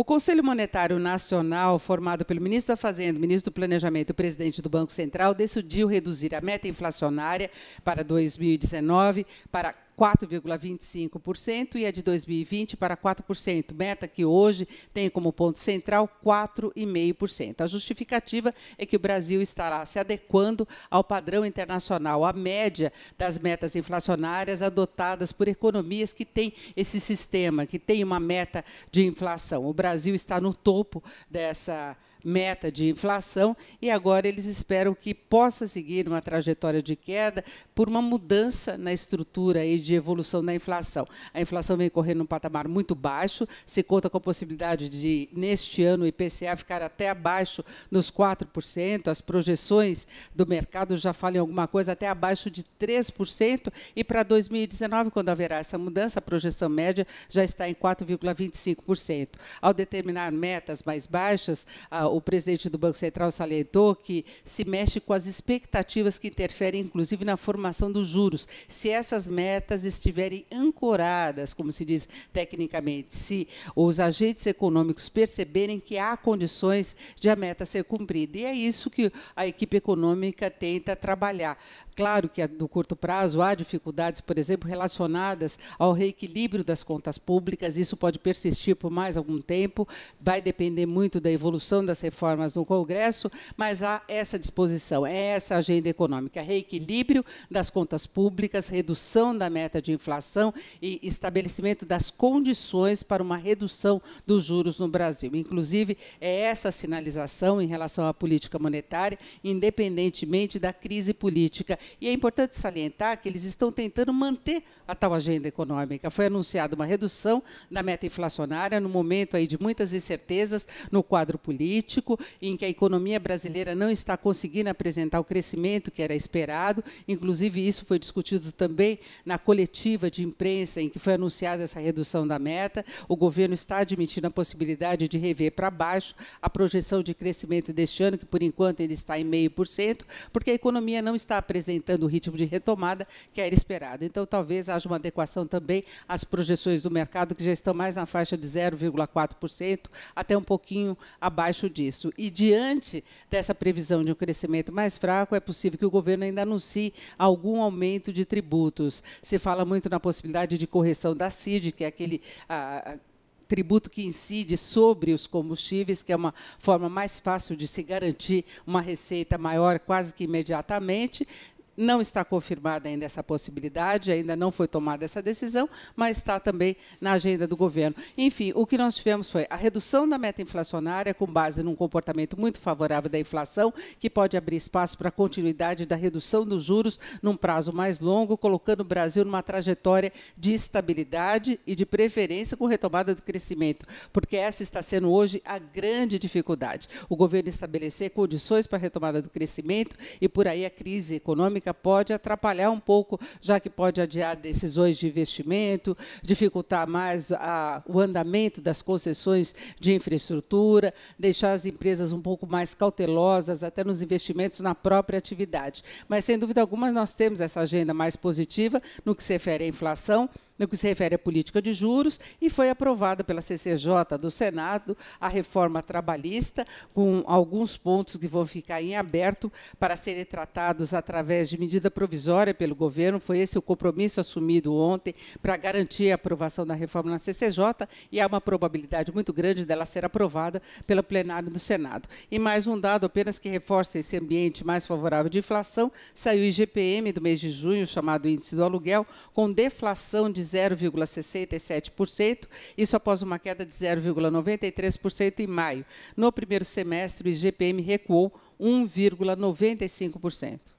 O Conselho Monetário Nacional, formado pelo ministro da Fazenda, ministro do Planejamento e presidente do Banco Central, decidiu reduzir a meta inflacionária para 2019 para 4,25% e a de 2020 para 4%, meta que hoje tem como ponto central 4,5%. A justificativa é que o Brasil estará se adequando ao padrão internacional, à média das metas inflacionárias adotadas por economias que têm esse sistema, que tem uma meta de inflação. O Brasil está no topo dessa meta de inflação e agora eles esperam que possa seguir uma trajetória de queda por uma mudança na estrutura e de evolução da inflação. A inflação vem correndo num patamar muito baixo, se conta com a possibilidade de, neste ano, o IPCA ficar até abaixo dos 4%, as projeções do mercado já falam alguma coisa até abaixo de 3%, e para 2019, quando haverá essa mudança, a projeção média já está em 4,25%. Ao determinar metas mais baixas, a o presidente do Banco Central salientou que se mexe com as expectativas que interferem, inclusive, na formação dos juros. Se essas metas estiverem ancoradas, como se diz tecnicamente, se os agentes econômicos perceberem que há condições de a meta ser cumprida. E é isso que a equipe econômica tenta trabalhar. Claro que no curto prazo há dificuldades, por exemplo, relacionadas ao reequilíbrio das contas públicas, isso pode persistir por mais algum tempo, vai depender muito da evolução das reformas no Congresso, mas há essa disposição, é essa agenda econômica, reequilíbrio das contas públicas, redução da meta de inflação e estabelecimento das condições para uma redução dos juros no Brasil. Inclusive, é essa sinalização em relação à política monetária, independentemente da crise política. E é importante salientar que eles estão tentando manter a tal agenda econômica. Foi anunciada uma redução da meta inflacionária no momento aí de muitas incertezas no quadro político político em que a economia brasileira não está conseguindo apresentar o crescimento que era esperado. Inclusive, isso foi discutido também na coletiva de imprensa em que foi anunciada essa redução da meta. O governo está admitindo a possibilidade de rever para baixo a projeção de crescimento deste ano, que por enquanto ele está em 0,5%, porque a economia não está apresentando o ritmo de retomada que era esperado. Então, talvez haja uma adequação também às projeções do mercado, que já estão mais na faixa de 0,4% até um pouquinho abaixo disso. E diante dessa previsão de um crescimento mais fraco, é possível que o governo ainda anuncie algum aumento de tributos. Se fala muito na possibilidade de correção da CID, que é aquele a, tributo que incide sobre os combustíveis, que é uma forma mais fácil de se garantir uma receita maior quase que imediatamente. Não está confirmada ainda essa possibilidade, ainda não foi tomada essa decisão, mas está também na agenda do governo. Enfim, o que nós tivemos foi a redução da meta inflacionária com base num comportamento muito favorável da inflação, que pode abrir espaço para a continuidade da redução dos juros num prazo mais longo, colocando o Brasil numa trajetória de estabilidade e de preferência com retomada do crescimento, porque essa está sendo hoje a grande dificuldade. O governo estabelecer condições para a retomada do crescimento e por aí a crise econômica econômica pode atrapalhar um pouco, já que pode adiar decisões de investimento, dificultar mais a, o andamento das concessões de infraestrutura, deixar as empresas um pouco mais cautelosas, até nos investimentos na própria atividade. Mas, sem dúvida alguma, nós temos essa agenda mais positiva no que se refere à inflação no que se refere à política de juros e foi aprovada pela CCJ do Senado a reforma trabalhista, com alguns pontos que vão ficar em aberto para serem tratados através de medida provisória pelo governo. Foi esse o compromisso assumido ontem para garantir a aprovação da reforma na CCJ e há uma probabilidade muito grande dela ser aprovada pelo plenário do Senado. E mais um dado apenas que reforça esse ambiente mais favorável de inflação, saiu o IGPM do mês de junho, chamado índice do aluguel, com deflação de 0,67%, isso após uma queda de 0,93% em maio. No primeiro semestre, o IGPM recuou 1,95%.